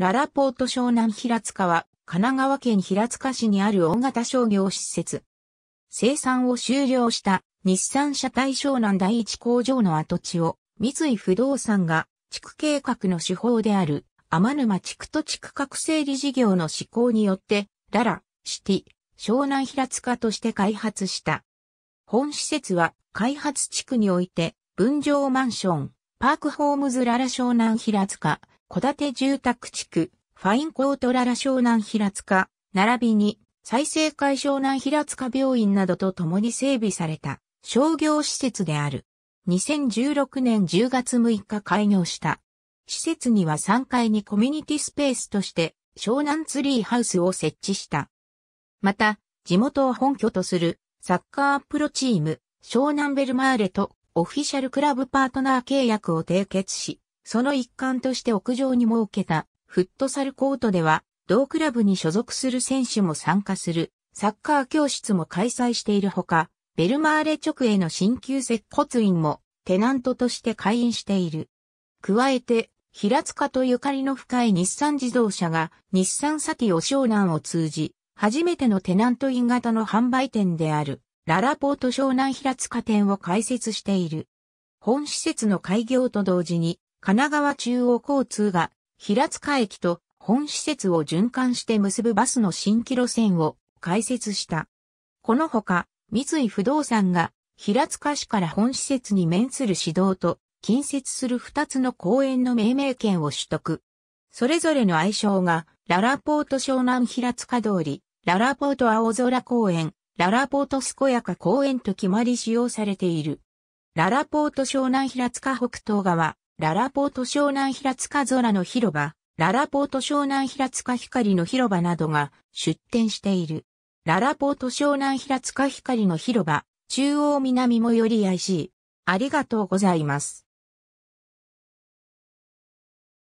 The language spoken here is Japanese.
ララポート湘南平塚は、神奈川県平塚市にある大型商業施設。生産を終了した日産車体湘南第一工場の跡地を、三井不動産が地区計画の手法である、天沼地区と地区各整理事業の施行によって、ララ、シティ、湘南平塚として開発した。本施設は開発地区において、分譲マンション、パークホームズララ湘南平塚、小建て住宅地区、ファインコートララ湘南平塚、並びに、再生会湘南平塚病院などと共に整備された商業施設である。2016年10月6日開業した。施設には3階にコミュニティスペースとして湘南ツリーハウスを設置した。また、地元を本拠とするサッカープロチーム湘南ベルマーレとオフィシャルクラブパートナー契約を締結し、その一環として屋上に設けたフットサルコートでは、同クラブに所属する選手も参加するサッカー教室も開催しているほか、ベルマーレ直営の新旧接骨院もテナントとして会員している。加えて、平塚とゆかりの深い日産自動車が日産サティオ湘南を通じ、初めてのテナント院型の販売店であるララポート湘南平塚店を開設している。本施設の開業と同時に神奈川中央交通が平塚駅と本施設を循環して結ぶバスの新規路線を開設した。このほか、三井不動産が平塚市から本施設に面する市道と近接する二つの公園の命名権を取得。それぞれの愛称が、ララポート湘南平塚通り、ララポート青空公園、ララポート健やか公園と決まり使用されている。ララポート湘南平塚北東側、ララポート湘南平塚空の広場、ララポート湘南平塚光の広場などが出展している。ララポート湘南平塚光の広場、中央南最寄り IC。ありがとうございます。